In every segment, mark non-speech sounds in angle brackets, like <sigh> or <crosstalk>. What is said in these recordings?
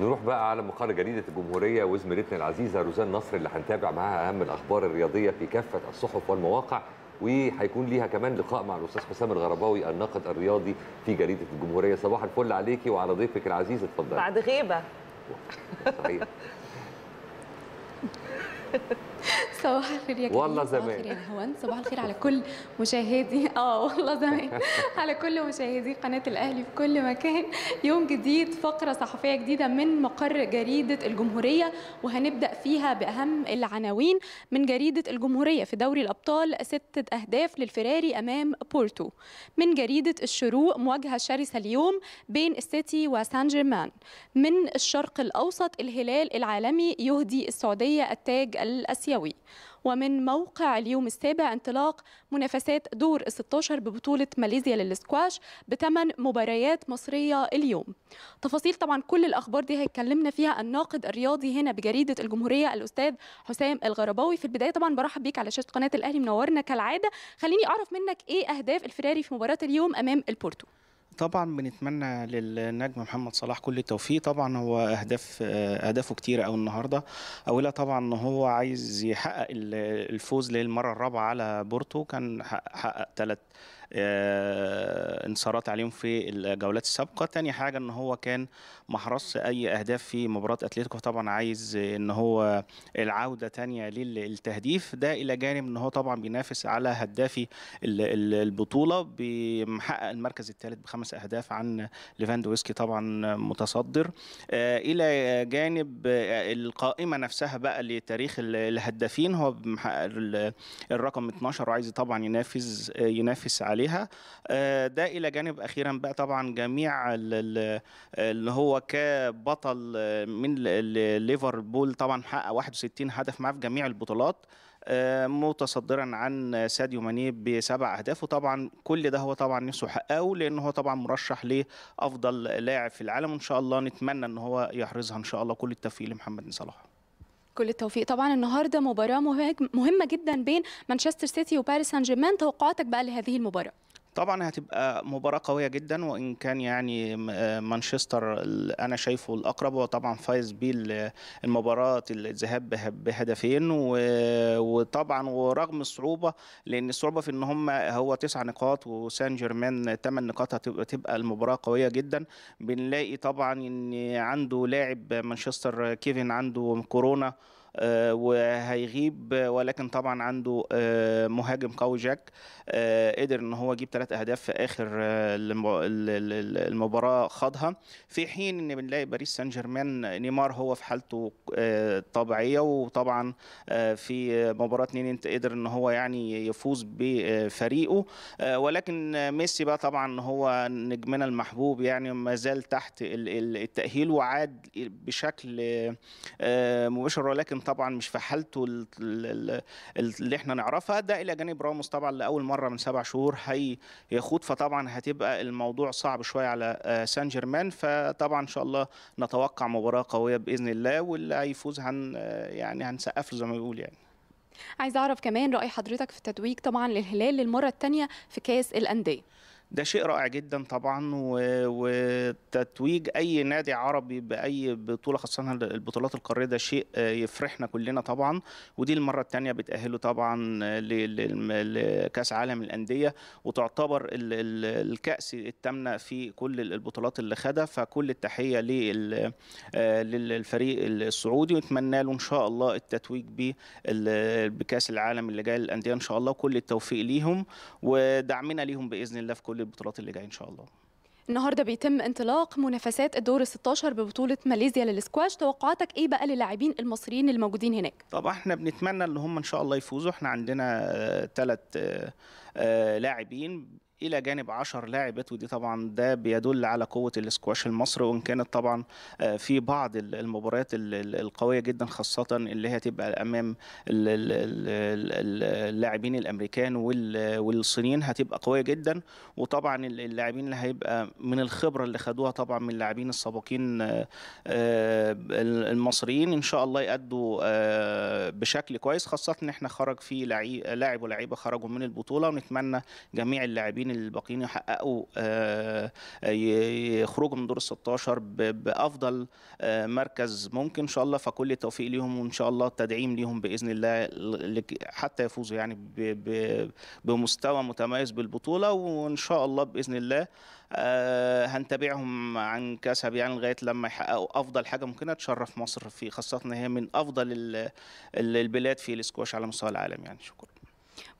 نروح بقى على مقر جريده الجمهوريه وزميلتنا العزيزه روزان نصر اللي هنتابع معاها اهم الاخبار الرياضيه في كافه الصحف والمواقع وهيكون ليها كمان لقاء مع الاستاذ حسام الغرباوي الناقد الرياضي في جريده الجمهوريه صباح الفل عليكي وعلى ضيفك العزيز اتفضلي بعد غيبه صحيح <laughs> صباح الخير يا كريم والله زمان صباح الخير يا هوان صباح الخير على كل مشاهدي <laughs> اه والله زمان <laughs> على كل مشاهدي قناه الاهلي في كل مكان يوم جديد فقره صحفيه جديده من مقر جريده الجمهوريه وهنبدا فيها باهم العناوين من جريده الجمهوريه في دوري الابطال سته اهداف للفراري امام بورتو من جريده الشروق مواجهه شرسه اليوم بين السيتي وسان جيرمان من الشرق الاوسط الهلال العالمي يهدي السعوديه التاج الاسيوي ومن موقع اليوم السابع انطلاق منافسات دور ال 16 ببطولة ماليزيا للسكواش بثمان مباريات مصرية اليوم. تفاصيل طبعا كل الأخبار دي هيتكلمنا فيها الناقد الرياضي هنا بجريدة الجمهورية الأستاذ حسام الغرباوي في البداية طبعا برحب بيك على شاشة قناة الأهلي منورنا كالعادة خليني أعرف منك إيه أهداف الفراري في مباراة اليوم أمام البورتو طبعا بنتمنى للنجم محمد صلاح كل التوفيق طبعا هو اهداف آه، اهدافه كتيره قوي النهارده اولا طبعا ان هو عايز يحقق الفوز للمره الرابعه على بورتو كان حقق ثلاث انتصارات عليهم في الجولات السابقه تاني حاجه ان هو كان ما حرصش اي اهداف في مباراه اتلتيكو طبعا عايز ان هو العوده تانية للتهديف ده الى جانب ان هو طبعا بينافس على هدافي البطوله بمحقق المركز الثالث بخمس اهداف عن ليفاندوفسكي طبعا متصدر آه، الى جانب آه، القائمه نفسها بقى لتاريخ الهدافين هو محقق الرقم 12 وعايز طبعا ينافس آه، ينافس عليها ده الى جانب اخيرا بقى طبعا جميع اللي هو كبطل من ليفربول طبعا حقق 61 هدف معاه في جميع البطولات آه، متصدرا عن ساديو ماني بسبع اهداف وطبعا كل ده هو طبعا نفسه حققه لان هو طبعا مرشح لافضل لاعب في العالم وان شاء الله نتمنى ان هو يحرزها ان شاء الله كل التوفيق لمحمد بن صلاح كل التوفيق طبعا النهارده مباراه مهمه جدا بين مانشستر سيتي وباريس سان جيرمان توقعاتك بقى لهذه المباراه طبعا هتبقى مباراة قوية جدا وإن كان يعني آه، مانشستر أنا شايفه الأقرب وطبعا فايز بيه المباراة الذهاب بهدفين وطبعا ورغم الصعوبة لأن الصعوبة في إن هم هو تسع نقاط وسان جيرمان ثمان نقاط هتبقى المباراة قوية جدا بنلاقي طبعا إن عنده لاعب مانشستر كيفن عنده كورونا آه، وهيغيب ولكن طبعا عنده آه، مهاجم قوي جاك آه، قدر ان هو يجيب ثلاث اهداف في اخر المباراه خاضها في حين ان بنلاقي باريس سان جيرمان نيمار هو في حالته طبيعيه وطبعا في مباراه 2 قدر ان هو يعني يفوز بفريقه ولكن ميسي بقى طبعا هو نجمنا المحبوب يعني ما زال تحت التاهيل وعاد بشكل مباشر ولكن طبعا مش في حالته اللي احنا نعرفها ده الى جانب راموس طبعا لاول مره من سبع شهور هيخوض فطبعا هتبقى الموضوع صعب شويه على آه، سان جيرمان فطبعا ان شاء الله نتوقع مباراه قويه باذن الله واللي هيفوز هن آه، يعني هنسقف له زي ما بيقول يعني عايز اعرف كمان راي حضرتك في التتويج طبعا للهلال للمره الثانيه في كاس الانديه ده شيء رائع جدا طبعا وتتويج اي نادي عربي باي بطوله خاصه البطولات القاريه ده شيء يفرحنا كلنا طبعا ودي المره الثانيه بتاهله طبعا لكاس عالم الانديه وتعتبر الكاس الثامنه في كل البطولات اللي خدها فكل التحيه للفريق السعودي ونتمنى له ان شاء الله التتويج بكاس العالم اللي جاي للانديه ان شاء الله وكل التوفيق ليهم ودعمنا ليهم باذن الله في كل البطولات اللي جايه ان شاء الله النهارده بيتم انطلاق منافسات الدور ال 16 ببطوله ماليزيا للسكواش توقعاتك ايه بقى للاعبين المصريين الموجودين هناك طبعا احنا بنتمنى ان هم ان شاء الله يفوزوا احنا عندنا ثلاث آه، آه، آه، لاعبين الى جانب 10 لاعبات ودي طبعا ده بيدل على قوه الاسكواش المصري وان كانت طبعا آه، في بعض المباريات القويه جدا خاصه اللي هي تبقى امام اللاعبين الامريكان والصينيين هتبقى قويه جدا وطبعا اللاعبين اللي هيبقى من الخبره اللي خدوها طبعا من اللاعبين السابقين آه، آه، المصريين ان شاء الله يأدوا بشكل كويس خاصه ان احنا خرج في لاعب ولاعيبه خرجوا من البطوله ونتمنى جميع اللاعبين اللاعبين الباقيين يحققوا آه، يخرجوا من دور ال 16 بافضل آه، مركز ممكن ان شاء الله فكل التوفيق ليهم وان شاء الله تدعيم ليهم باذن الله حتى يفوزوا يعني بمستوى متميز بالبطوله وان شاء الله باذن الله آه، هنتابعهم عن كسب يعني لغايه لما يحققوا افضل حاجه ممكنه تشرف مصر في خاصه ان هي من افضل البلاد في الاسكواش على مستوى العالم يعني شكرا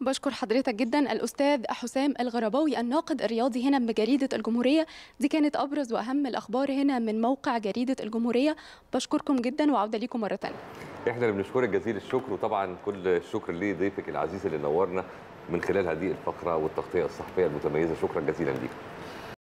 بشكر حضرتك جدا الاستاذ حسام الغرباوي الناقد الرياضي هنا بجريده الجمهوريه دي كانت ابرز واهم الاخبار هنا من موقع جريده الجمهوريه بشكركم جدا وعوده ليكم مره ثانيه احنا اللي بنشكرك جزيل الشكر وطبعا كل الشكر لضيفك العزيز اللي نورنا من خلال هذه الفقره والتغطيه الصحفيه المتميزه شكرا جزيلا ليك